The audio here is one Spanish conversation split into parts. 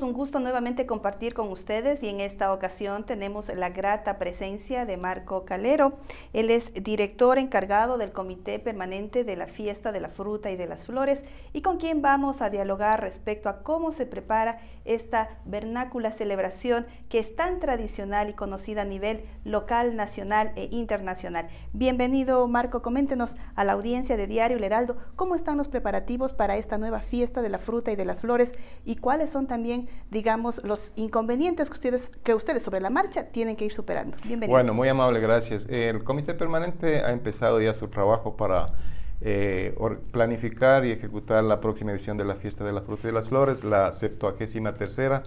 un gusto nuevamente compartir con ustedes y en esta ocasión tenemos la grata presencia de Marco Calero. Él es director encargado del Comité Permanente de la Fiesta de la Fruta y de las Flores y con quien vamos a dialogar respecto a cómo se prepara esta vernácula celebración que es tan tradicional y conocida a nivel local, nacional e internacional. Bienvenido Marco, coméntenos a la audiencia de Diario El Heraldo cómo están los preparativos para esta nueva fiesta de la fruta y de las flores y cuáles son también digamos, los inconvenientes que ustedes, que ustedes sobre la marcha tienen que ir superando. Bienvenido. Bueno, muy amable, gracias. El Comité Permanente ha empezado ya su trabajo para eh, planificar y ejecutar la próxima edición de la Fiesta de la Fruta y las Flores, la 73 tercera,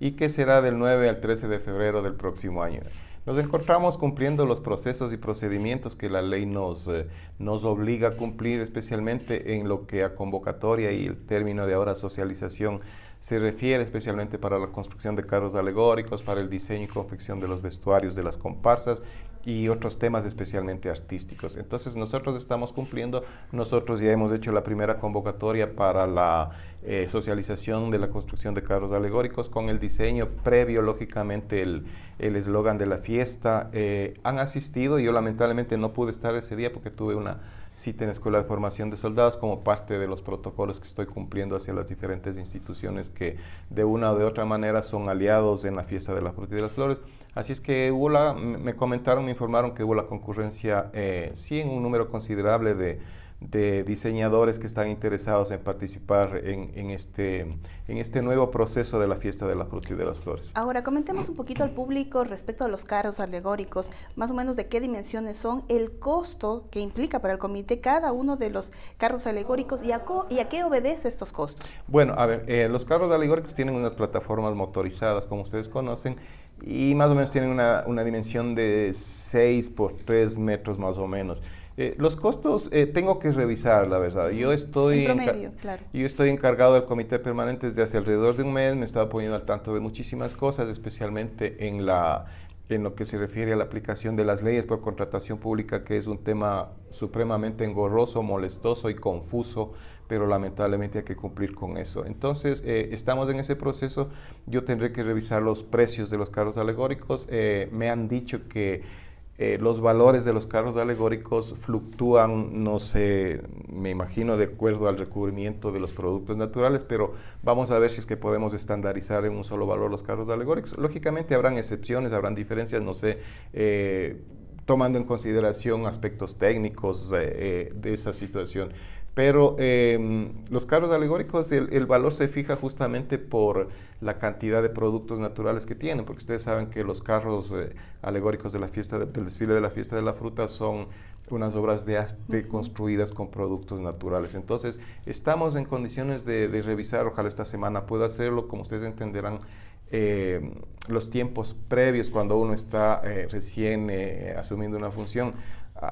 y que será del 9 al 13 de febrero del próximo año. Nos encontramos cumpliendo los procesos y procedimientos que la ley nos, eh, nos obliga a cumplir, especialmente en lo que a convocatoria y el término de ahora socialización se refiere especialmente para la construcción de carros alegóricos, para el diseño y confección de los vestuarios de las comparsas y otros temas especialmente artísticos. Entonces nosotros estamos cumpliendo, nosotros ya hemos hecho la primera convocatoria para la eh, socialización de la construcción de carros alegóricos con el diseño previo, lógicamente, el eslogan de la fiesta. Eh, han asistido, yo lamentablemente no pude estar ese día porque tuve una CITEN Escuela de Formación de Soldados como parte de los protocolos que estoy cumpliendo hacia las diferentes instituciones que de una o de otra manera son aliados en la fiesta de la Fruta y de las Flores. Así es que hubo la, me comentaron, me informaron que hubo la concurrencia, eh, sí, en un número considerable de de diseñadores que están interesados en participar en, este, en este nuevo proceso de la fiesta de la fruta y de las flores. Ahora, comentemos un poquito al público respecto a los carros alegóricos, más o menos de qué dimensiones son, el costo que implica para el comité cada uno de los carros alegóricos y a, y a qué obedece estos costos. Bueno, a ver, eh, los carros alegóricos tienen unas plataformas motorizadas, como ustedes conocen, y más o menos tienen una, dimensión de 6 por 3 metros más o menos. Eh, los costos eh, tengo que revisar, la verdad. Yo estoy, estoy encargado del comité permanente desde hace alrededor de un mes, me estaba poniendo al tanto de muchísimas cosas, especialmente en, la, en lo que se refiere a la aplicación de las leyes por contratación pública, que es un tema supremamente engorroso, molestoso y confuso pero lamentablemente hay que cumplir con eso. Entonces, eh, estamos en ese proceso. Yo tendré que revisar los precios de los carros alegóricos. Eh, me han dicho que eh, los valores de los carros alegóricos fluctúan, no sé, me imagino de acuerdo al recubrimiento de los productos naturales, pero vamos a ver si es que podemos estandarizar en un solo valor los carros alegóricos. Lógicamente habrán excepciones, habrán diferencias, no sé tomando en consideración aspectos técnicos de eh, esa situación. Pero em, los carros alegóricos, el, valor se fija justamente por la cantidad de productos naturales que tienen, porque ustedes saben que los carros eh, alegóricos de la fiesta del desfile de la fiesta de la fruta son unas obras de construidas con productos naturales. Entonces, estamos en condiciones de, de revisar, ojalá esta semana pueda hacerlo, como ustedes entenderán, eh, los tiempos previos cuando uno está eh, recién eh, asumiendo una función.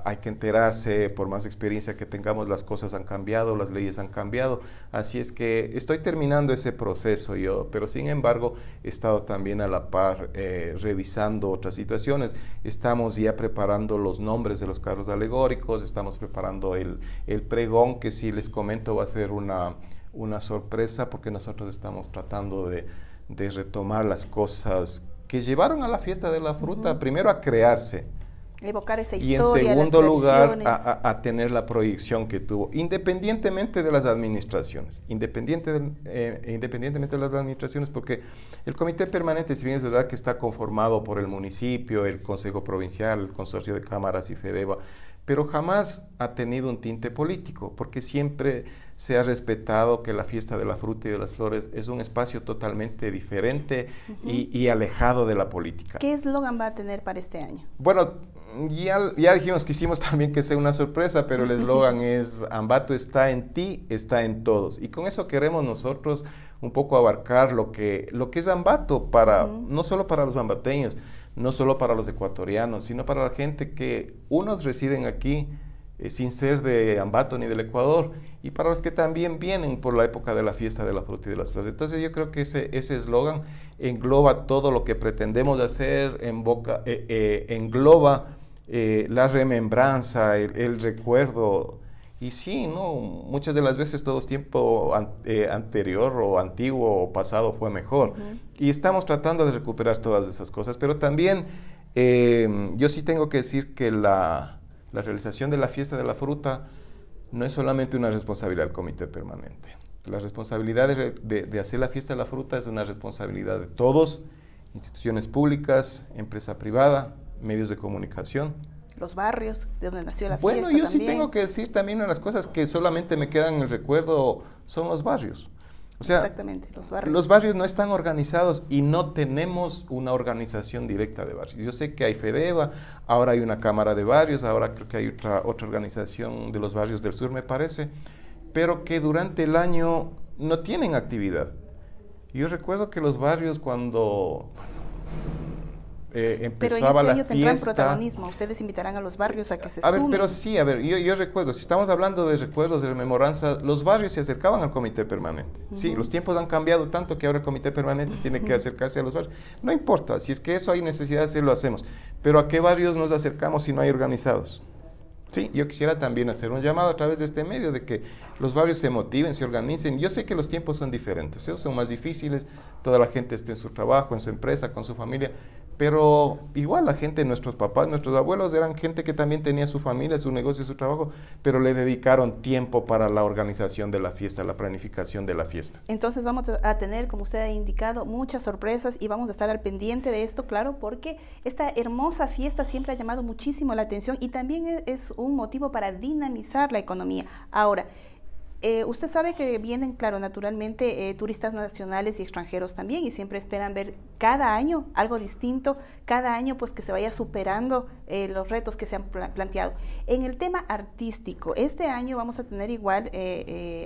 hay que enterarse, por más experiencia que tengamos, las cosas han cambiado, las leyes han cambiado. Así es que estoy terminando ese proceso yo, pero sin embargo he estado también a la par revisando otras situaciones. Estamos ya preparando los nombres de los carros alegóricos, estamos preparando el, el pregón, que si les comento va a ser una, una sorpresa porque nosotros estamos tratando de de retomar las cosas que llevaron a la fiesta de la fruta primero a crearse evocar esa historia. Y en segundo lugar, a, tener la proyección que tuvo, independientemente de las administraciones, independiente de, eh, independientemente de las administraciones, porque el comité permanente, si bien es verdad que está conformado por el municipio, el Consejo Provincial, el Consorcio de Cámaras y FEDEVA, pero jamás ha tenido un tinte político, porque siempre se ha respetado que la fiesta de la fruta y de las flores es un espacio totalmente diferente y, y, alejado de la política. ¿Qué eslogan va a tener para este año? Bueno, ya, dijimos dijimos, hicimos también que sea una sorpresa, pero el eslogan es Ambato está en ti, está en todos. Y con eso queremos nosotros un poco abarcar lo que, lo que es Ambato, para, no solo para los ambateños, no solo para los ecuatorianos, sino para la gente que unos residen aquí eh, sin ser de Ambato ni del Ecuador, y para los que también vienen por la época de la fiesta de la fruta y de las flores. Entonces yo creo que ese eslogan engloba todo lo que pretendemos hacer, en boca, eh, eh, engloba eh, la remembranza, el, recuerdo. Y sí, ¿no? muchas de las veces todo tiempo eh, anterior o antiguo o pasado fue mejor. Y estamos tratando de recuperar todas esas cosas. Pero también em, yo sí tengo que decir que la, realización de la fiesta de la fruta no es solamente una responsabilidad del comité permanente. La responsabilidad de, hacer la fiesta de la fruta es una responsabilidad de todos, instituciones públicas, empresa privada, medios de comunicación. Los barrios de donde nació la bueno, fiesta. Bueno, yo sí tengo que decir también una de las cosas que solamente me quedan en el recuerdo son los barrios. O sea, Exactamente, los barrios. Los barrios no están organizados y no tenemos una organización directa de barrios. Yo sé que hay FEDEVA, ahora hay una Cámara de Barrios, ahora creo que hay otra, otra organización de los barrios del sur, me parece, pero que durante el año no tienen actividad. Yo recuerdo que los barrios cuando, empezaba eh, pero en este año tendrán protagonismo, ustedes invitarán a los barrios a que se A ver, pero sí, a ver, yo, recuerdo, si estamos hablando de recuerdos, de memoranzas, los barrios se acercaban al comité permanente. Sí, los tiempos han cambiado tanto que ahora el comité permanente tiene que acercarse a los barrios. No importa, si es que eso hay necesidad de hacerlo, lo hacemos. Pero ¿a qué barrios nos acercamos si no hay organizados? Sí, yo quisiera también hacer un llamado a través de este medio de que los barrios se motiven, se organicen. Yo sé que los tiempos son diferentes, ellos son más difíciles, toda la gente está en su trabajo, en su empresa, con su familia, pero igual la gente, nuestros papás, nuestros abuelos eran gente que también tenía su familia, su negocio, su trabajo, pero le dedicaron tiempo para la organización de la fiesta, la planificación de la fiesta. Entonces vamos a tener, como usted ha indicado, muchas sorpresas y vamos a estar al pendiente de esto, claro, porque esta hermosa fiesta siempre ha llamado muchísimo la atención y también es un motivo para dinamizar la economía. Ahora, eh, usted sabe que vienen, claro, naturalmente eh, turistas nacionales y extranjeros también y siempre esperan ver cada año algo distinto, cada año pues que se vaya superando eh, los retos que se han planteado. En el tema artístico, este año vamos a tener igual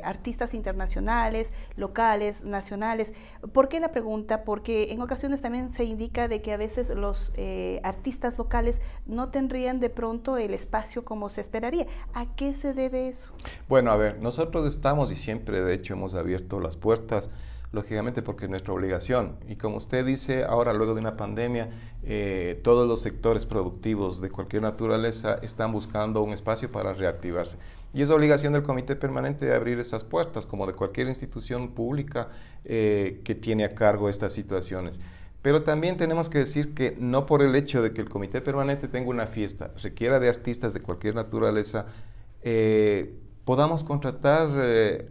artistas internacionales, locales, nacionales. ¿Por qué la pregunta? Porque en ocasiones también se indica de que a veces los artistas locales no tendrían de pronto el espacio como se esperaría. ¿A qué se debe eso? Bueno, a ver, nosotros estamos y siempre, de hecho, hemos abierto las puertas, lógicamente porque es nuestra obligación. Y como usted dice, ahora luego de una pandemia, eh, todos los sectores productivos de cualquier naturaleza están buscando un espacio para reactivarse. Y es obligación del Comité Permanente de abrir esas puertas, como de cualquier institución pública eh, que tiene a cargo estas situaciones. Pero también tenemos que decir que no por el hecho de que el Comité Permanente tenga una fiesta, requiera de artistas de cualquier naturaleza, eh, podamos contratar eh,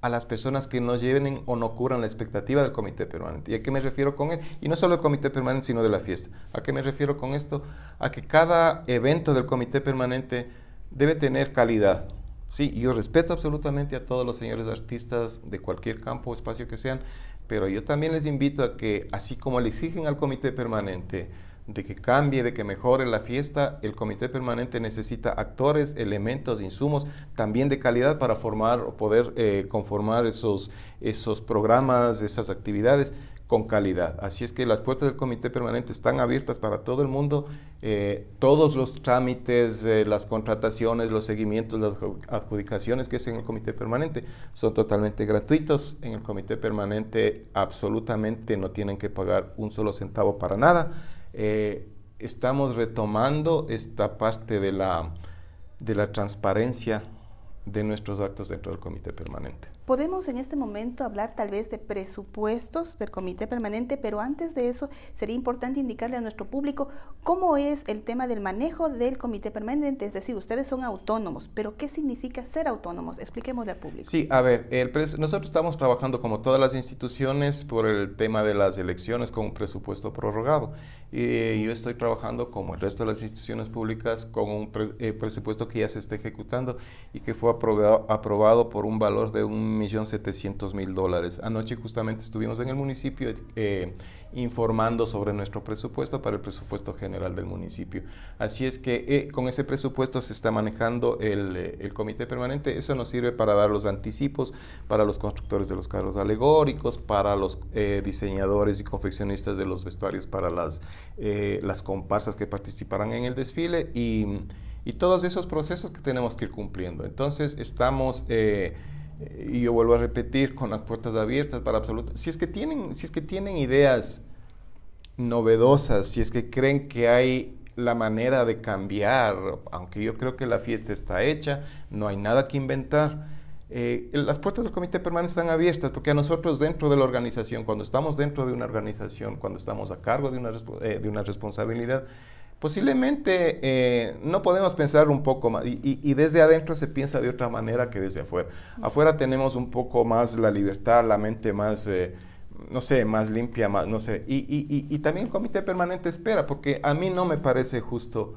a las personas que no lleven o no cubran la expectativa del comité permanente. ¿Y a qué me refiero con esto? Y no solo el comité permanente, sino de la fiesta. ¿A qué me refiero con esto? A que cada evento del comité permanente debe tener calidad. Sí, yo respeto absolutamente a todos los señores artistas de cualquier campo o espacio que sean, pero yo también les invito a que, así como le exigen al comité permanente, de que cambie, de que mejore la fiesta, el comité permanente necesita actores, elementos, insumos, también de calidad para formar o poder eh, conformar esos, esos programas, esas actividades con calidad. Así es que las puertas del comité permanente están abiertas para todo el mundo. Eh, todos los trámites, eh, las contrataciones, los seguimientos, las adjudicaciones que es en el comité permanente son totalmente gratuitos. En el comité permanente absolutamente no tienen que pagar un solo centavo para nada. Eh, estamos retomando esta parte de la, de la transparencia de nuestros actos dentro del comité permanente. Podemos en este momento hablar tal vez de presupuestos del Comité Permanente, pero antes de eso sería importante indicarle a nuestro público cómo es el tema del manejo del Comité Permanente. Es decir, ustedes son autónomos, pero ¿qué significa ser autónomos? Expliquémosle al público. Sí, a ver, el nosotros estamos trabajando como todas las instituciones por el tema de las elecciones con un presupuesto prorrogado. y yo estoy trabajando como el resto de las instituciones públicas con un eh, presupuesto que ya se está ejecutando y que fue aprobado, aprobado por un valor de un millón mil dólares. Anoche justamente estuvimos en el municipio eh, informando sobre nuestro presupuesto para el presupuesto general del municipio. Así es que eh, con ese presupuesto se está manejando eh, el, comité permanente. Eso nos sirve para dar los anticipos para los constructores de los carros alegóricos, para los diseñadores y confeccionistas de los vestuarios, para las, las comparsas que participarán en el desfile y y todos esos procesos que tenemos que ir cumpliendo. Entonces estamos y yo vuelvo a repetir, con las puertas abiertas para absoluto, Si es que tienen, si es que tienen ideas novedosas, si es que creen que hay la manera de cambiar, aunque yo creo que la fiesta está hecha, no hay nada que inventar. Eh, las puertas del comité permanente están abiertas porque a nosotros dentro de la organización, cuando estamos dentro de una organización, cuando estamos a cargo de una, eh, de una responsabilidad, posiblemente eh, no podemos pensar un poco más. Y, desde adentro se piensa de otra manera que desde afuera. Afuera tenemos un poco más la libertad, la mente más, eh, no sé, más limpia, más, no sé. Y, y, también el comité permanente espera, porque a mí no me parece justo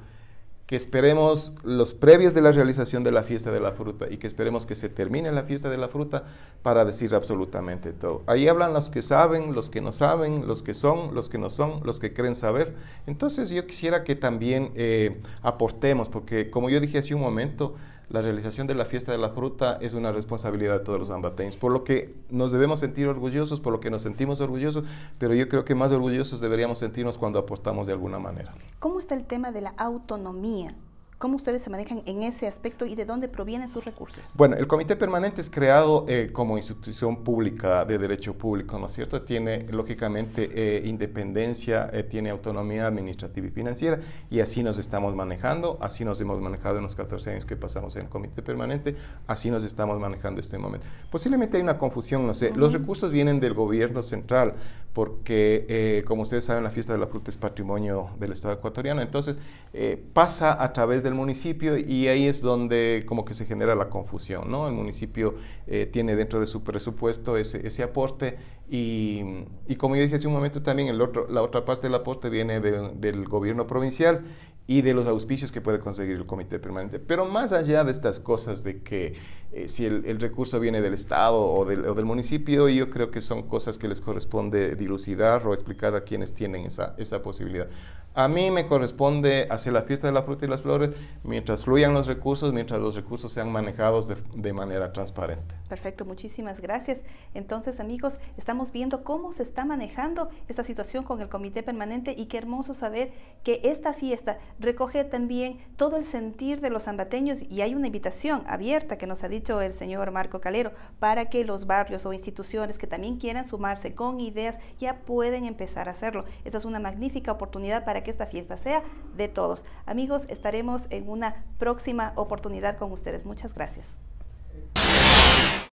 que esperemos los previos de la realización de la fiesta de la fruta y que esperemos que se termine la fiesta de la fruta para decir absolutamente todo. Ahí hablan los que saben, los que no saben, los que son, los que no son, los que creen saber. Entonces yo quisiera que también eh, aportemos, porque como yo dije hace un momento, la realización de la fiesta de la fruta es una responsabilidad de todos los ambateños, por lo que nos debemos sentir orgullosos, por lo que nos sentimos orgullosos, pero yo creo que más orgullosos deberíamos sentirnos cuando aportamos de alguna manera. ¿Cómo está el tema de la autonomía ¿Cómo ustedes se manejan en ese aspecto y de dónde provienen sus recursos? Bueno, el Comité Permanente es creado eh, como institución pública de derecho público, ¿no es cierto? Tiene, lógicamente, eh, independencia, eh, tiene autonomía administrativa y financiera, y así nos estamos manejando, así nos hemos manejado en los 14 años que pasamos en el Comité Permanente, así nos estamos manejando en este momento. Posiblemente hay una confusión, no sé, los recursos vienen del gobierno central, porque eh, como ustedes saben la fiesta de la fruta es patrimonio del Estado ecuatoriano, entonces eh, pasa a través del municipio y ahí es donde como que se genera la confusión, ¿no? El municipio eh, tiene dentro de su presupuesto ese, aporte y, como yo dije hace un momento también el otro, la otra parte del aporte viene del gobierno provincial y de los auspicios que puede conseguir el comité permanente. Pero más allá de estas cosas de que eh, si el, recurso viene del Estado o del, municipio, yo creo que son cosas que les corresponde dilucidar o explicar a quienes tienen esa, esa posibilidad. A mí me corresponde hacer la fiesta de la fruta y las flores mientras fluyan los recursos, mientras los recursos sean manejados de, de manera transparente. Perfecto, muchísimas gracias. Entonces, amigos, estamos viendo cómo se está manejando esta situación con el comité permanente y qué hermoso saber que esta fiesta recoge también todo el sentir de los zambateños y hay una invitación abierta que nos ha dicho el señor Marco Calero para que los barrios o instituciones que también quieran sumarse con ideas ya pueden empezar a hacerlo. Esta es una magnífica oportunidad para que esta fiesta sea de todos. Amigos, estaremos en una próxima oportunidad con ustedes. Muchas gracias.